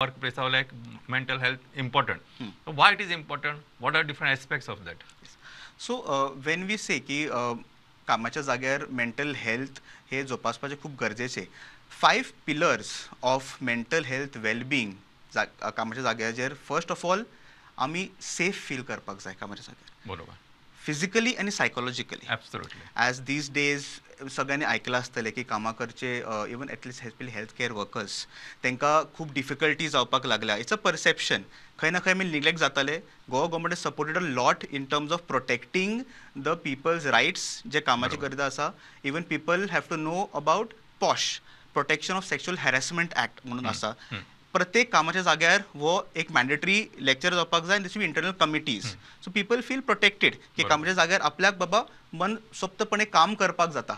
workplace or like mental health important. Hmm. So why it is important? What are different aspects of that? So uh, when we say की uh, कामाच्या जाग्यार mental health हे जोपासपाचे खूप गरजेचे five pillars of mental health wellbeing कामाच्या जाग्याचेर first of all आमी सेफ फील करपाक जाय कामाच्या जाग्यार बरोबर फिजिकली आणि सायकोलॉजिकली एज दीज डेज सगळ्यांनी ऐकलं आसतलें की कामाकरचे even at least health health care workers त्यांना खूप डिफिकल्टी जावपाक लागल्या इट्स अ परसेप्शन खंय ना खंय मी निग्लेक्ट जाताले Goa government supported a lot in terms of protecting the people's rights जे कामाची गरज असा even people have to know about POSH protection of sexual harassment act म्हणून असा प्रत्येक कामाच्या जाग्यावर हो एक मॅन्डेटरी लेक्चर जावपाक जाय this be internal committees so people feel protected की कामाच्या जाग्यार आपल्याक बाबा मन सोप्तपणे काम करपाक जाता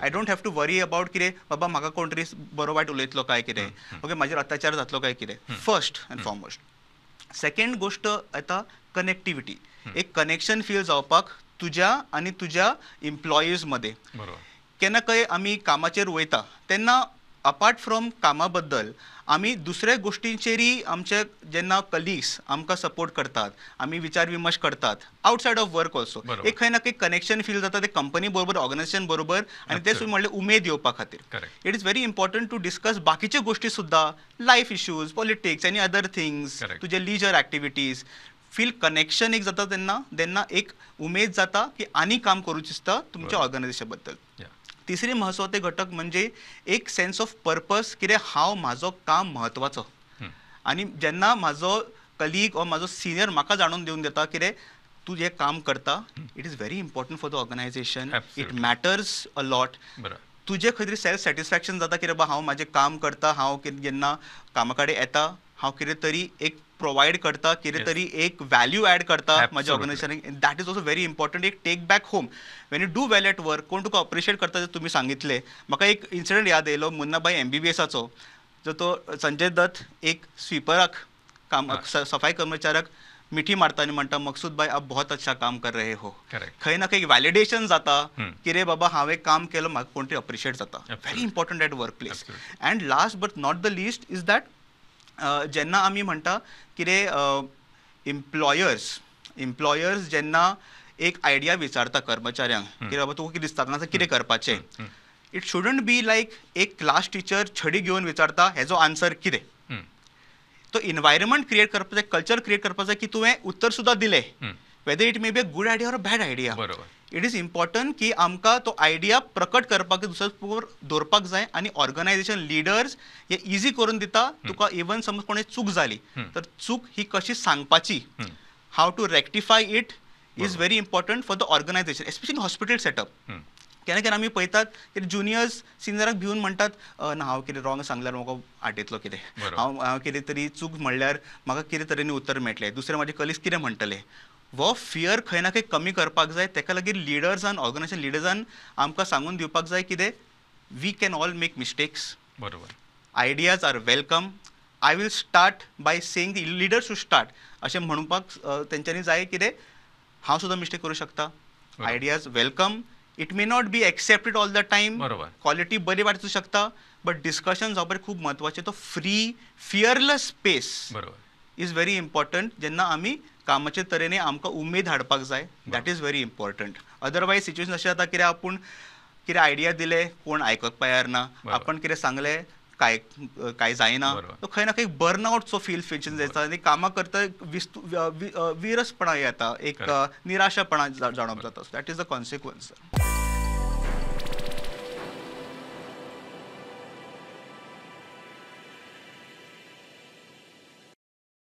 I don't have to worry about कितें बाबा म्हाका कोण तरी बरो वायट उलयतलो काय कितें ओके म्हाजेर अत्याचार जातलो काय कितें फर्स्ट अँड फॉरमोस्ट सेकेंड गोश्ट येता कनेक्टिविटी एक कनेक्शन फील जावपाक तुज्या आनी तुज्या एम्प्लॉईज मदें केन्ना खंय आमी कामाचेर वयता तेन्ना अपार्ट फ्रॉम कामा बद्दल आमी दुसऱ्या गोष्टींचेरी आमचे जेन्ना कलिग्स आमकां सपोर्ट करतात आम्ही विचार विमर्श करतात आउटसायड ऑफ वर्क ऑल्सो एक खंय ना खंय कनेक्शन फील जाता ते कंपनी बरोबर ऑर्गनायझेशन बरोबर आणि ते सुद्दां म्हणलें उमेद येवपा खातीर it is very important to discuss बाकीचे गोष्टी सुद्धा लायफ इश्यूज पॉलिटिक्स आणि अदर थिंग्स तुझे लिजर एक्टिविटीज फील कनेक्शन एक जाता तेन्ना तेन्ना एक उमेद जाता की आणि काम करू दिसता तुमच्या ऑर्गनायझेशन बद्दल तिसरी महत्वाचे घटक म्हणजे एक सेन्स ऑफ पर्पज कितें हाव माझं काम म्हत्वाचो आणि जेन्ना माझं कलीग ओ माझं सिनियर म्हाका जाणून देऊन देता कितें तू जे काम करता it is very important for the organization it matters a lot तुझे खंय सेल्फ सॅटिस्फॅक्शन जाता की बा हांव माझे काम करता हा जेव्हा कामाकडे कडेन येता हांव कितें तरी एक प्रोव्हाइड करता कितें तरी एक व्हॅल्यू ॲड करता माझ्या ऑर्गनायझेशनाक that is also very important एक take back home when you do well at work कोण तुका अप्रिशिएट करता तुम्ही सांगितले म्हाका एक इन्सिडंट याद येलो मुन्ना एम बी जो तो संजय दत्त एक स्वीपरक काम सफाई कर्मचाऱ्याक मिठी मारता आणि म्हणटा मकसूद भाई आप बहुत अच्छा काम कर रहे हो खंय ना खंय व्हॅलिडेशन जाता की रे बाबा हांवें काम केलं म्हाका कोण अप्रिशिएट जाता very important at work place and last but not the least is that जेन्ना आमी म्हणटा कितें एम्प्लॉयर्स एम्प्लॉयर्स जेन्ना एक आयडिया विचारता कर्मचाऱ्यांक की बाबा तुका कितें दिसता हांगासर कितें करपाचें इट शुडंट बी लायक एक क्लास टिचर छडी घेवन विचारता हेजो आन्सर कितें तो एनवायरमेंट क्रिएट करपाचो कल्चर क्रिएट करपाचो की तुवें उत्तर सुद्दां दिलें whether it may be a good idea or a bad idea it is important की आमकां तो आयडिया प्रकट करपाक दुसऱ्या दवरपाक जाय आनी ऑर्गनायझेशन लिडर्स हे इजी करून दिता तुका इवन समज कोणी चूक जाली तर चूक ही कशी सांगपाची how to rectify it is very important for the organization especially hospital setup केन्ना केन्ना आमी पळयतात की ज्युनियर्स सिनियराक भिवून म्हणटात ना हांव कितें रॉंग सांगल्यार म्हाका आटयतलो कितें हांव हांव कितें तरी चूक म्हणल्यार म्हाका कितें तरेन उत्तर मेळटलें दुसरें म्हाजे कलिग्स कितें म्हणटले वो फियर खंय ना खंय कमी करपाक जाय तेका लागीर लिडर्सान ऑर्गनायझेशन लिडर्सान आमकां सांगून दिवपाक जाय कितें we can all make mistakes बरोबर ideas are welcome I will start by saying the to start अशें म्हणपाक तेंच्यांनी जाय कितें हांव सुद्दां मिस्टेक करूं शकता ideas welcome it may not be accepted all the time बरोबर क्वॉलिटी बरी वाटू शकता बट डिस्कशन जावपार खूप महत्वाचे तो फ्री फियरलेस स्पेस बरोबर इज व्हेरी इम्पॉर्टंट जेन्ना आमी कामाचे तरेने आमकां उमेद हाडपाक जाय that is very important otherwise situation अशें जाता कितें आपूण कितें आयडिया दिले कोण आयकप पायार ना आपण कितें सांगले काय काय जायना तो खंय ना खंय सो फील फिशन जाता आनी कामां करता विस्तू विरसपणा येता एक निराशापणा जाणप जाता दॅट इज द कॉन्सिक्वन्स